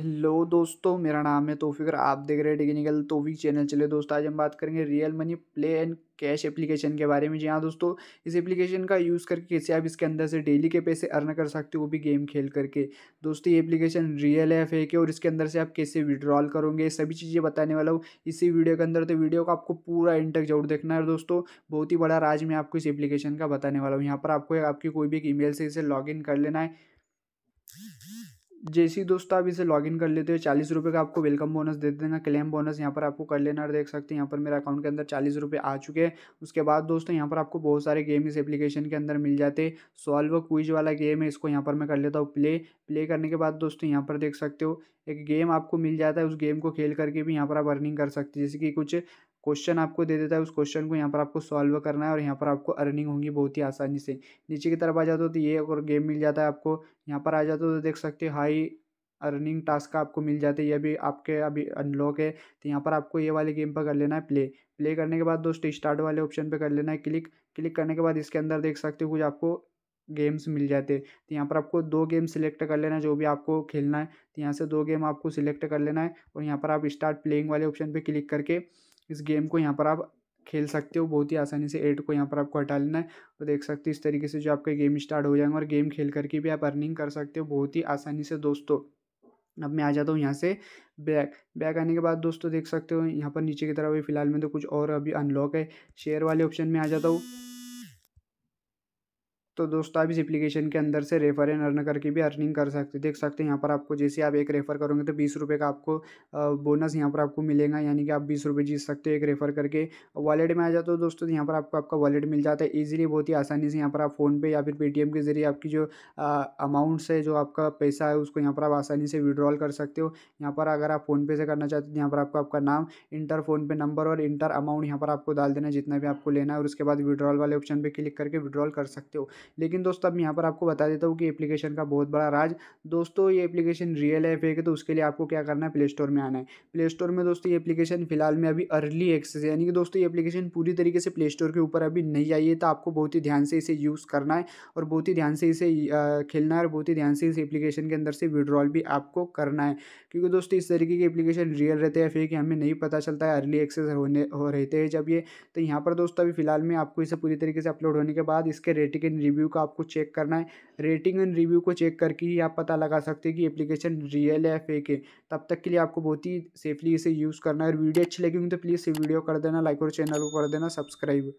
hello दोस्तों मेरा नाम है तोफिक और आप देख रहे हैं टेक्निकल तो भी चैनल चले दोस्तों आज हम बात करेंगे real money play and cash application के बारे में जी हाँ दोस्तों इस एप्लीकेशन का यूज़ करके कैसे आप इसके अंदर से डेली के पैसे अर्न कर सकते हो वो भी गेम खेल करके दोस्तों ये एप्लीकेशन रियल है फेक है और इसके अंदर से आप कैसे विड्रॉल करोगे सभी चीज़ें बताने वाला हूँ इसी वीडियो के अंदर तो वीडियो को आपको पूरा एंड तक जरूर देखना है दोस्तों बहुत ही बड़ा राज मैं आपको इस एप्लीकेशन का बताने वाला हूँ यहाँ पर आपको आपकी कोई भी एक ईमेल से इसे लॉग कर लेना है जैसे ही दोस्तों आप इसे लॉगिन कर लेते हो चालीस रुपये का आपको वेलकम बोनस दे देना क्लेम बोनस यहाँ पर आपको कर लेना देख सकते हैं यहाँ पर मेरे अकाउंट के अंदर चालीस रुपये आ चुके हैं उसके बाद दोस्तों यहाँ पर आपको बहुत सारे गेम इस एप्लीकेशन के अंदर मिल जाते सॉल्व क्विज वाला गेम है इसको यहाँ पर मैं कर लेता हूँ प्ले प्ले करने के बाद दोस्तों यहाँ पर देख सकते हो एक गेम आपको मिल जाता है उस गेम को खेल करके भी यहाँ पर आप अर्निंग कर सकते हैं जैसे कि कुछ क्वेश्चन आपको दे देता है उस क्वेश्चन को यहाँ पर आपको सॉल्व करना है और यहाँ पर आपको अर्निंग होंगी बहुत ही आसानी से नीचे की तरफ आ जाते हो तो ये और गेम मिल जाता है आपको यहाँ पर आ जाते हो तो देख सकते हो हाई अर्निंग टास्क आपको मिल जाते हैं ये भी आपके अभी अनलॉक है तो यहाँ पर आपको ये वाले गेम पर कर लेना है प्ले प्ले करने के बाद दोस्तों स्टार्ट वाले ऑप्शन पर कर लेना है क्लिक क्लिक करने के बाद इसके अंदर देख सकते हो कुछ आपको गेम्स मिल जाते हैं तो यहाँ पर आपको दो गेम सिलेक्ट कर लेना है जो भी आपको खेलना है तो यहाँ से दो गेम आपको सिलेक्ट कर लेना है और यहाँ पर आप स्टार्ट प्लेइंग वाले ऑप्शन पर क्लिक करके इस गेम को यहाँ पर आप खेल सकते हो बहुत ही आसानी से एट को यहाँ पर आपको हटा लेना है और देख सकते हो इस तरीके से जो आपका गेम स्टार्ट हो जाएंगे और गेम खेल करके भी आप अर्निंग कर सकते हो बहुत ही आसानी से दोस्तों अब मैं आ जाता हूँ यहाँ से बैग बैग आने के बाद दोस्तों देख सकते हो यहाँ पर नीचे की तरफ अभी फिलहाल में तो कुछ और अभी अनलॉक है शेयर वाले ऑप्शन में आ जाता हूँ तो दोस्तों आप इस एप्लीकेशन के अंदर से रेफर एंड अर्न करके भी अर्निंग कर सकते देख सकते हैं यहाँ पर आपको जैसे आप एक रेफर करोगे तो बीस रुपये का आपको बोनस यहाँ पर आपको मिलेगा यानी कि आप बीस रुपये जीत सकते हो एक रेफर करके वॉलेट में आ जाते हो दोस्तों तो यहाँ पर आपको आपका वॉलेट मिल जाता है ईजिली बहुत ही आसानी से यहाँ पर आप फ़ोनपे या फिर पेटीएम के जरिए आपकी जो अमाउंट्स है जो आपका पैसा है उसको यहाँ पर आप आसानी से विड्रॉल कर सकते हो यहाँ पर अगर आप फ़ोनपे से करना चाहते हो तो यहाँ पर आपको आपका नाम इंटर फ़ोनपे नंबर और इंटर अमाउंट यहाँ पर आपको डाल देना जितना भी आपको लेना है और उसके बाद विड्रॉल वाले ऑप्शन पर क्लिक करके विड्रॉल कर सकते हो लेकिन दोस्तों अब यहाँ पर आपको बता देता हूँ कि एप्लीकेशन का बहुत बड़ा राज दोस्तों ये एप्लीकेशन रियल है फेक है तो उसके लिए आपको क्या करना है प्ले स्टोर में आना है प्ले स्टोर में दोस्तों ये एप्लीकेशन फिलहाल में अभी अर्ली एक्सेस है यानी कि दोस्तों ये एप्लीकेशन पूरी तरीके से प्ले स्टोर के ऊपर अभी नहीं आई है तो आपको बहुत ही ध्यान से इसे यूज़ करना है और बहुत ही ध्यान से इसे खेलना है और बहुत ही ध्यान से इस एप्लीकेशन के अंदर से विड्रॉल भी आपको करना है क्योंकि दोस्तों इस तरीके की एप्लीकेशन रियल रहते हैं फेक हमें नहीं पता चलता है अर्ली एक्सेस होने हो रहते हैं जब ये तो यहाँ पर दोस्तों अभी फिलहाल में आपको इसे पूरी तरीके से अपलोड होने के बाद इसके रेटिंग एंड रिव्यू रिव्यू का आपको चेक करना है रेटिंग एंड रिव्यू को चेक करके ही आप पता लगा सकते हैं कि एप्लीकेशन रियल है फेक है तब तक के लिए आपको बहुत ही सेफली इसे यूज़ करना है और वीडियो अच्छी लगी तो प्लीज़ इस वीडियो कर देना लाइक और चैनल को कर देना सब्सक्राइब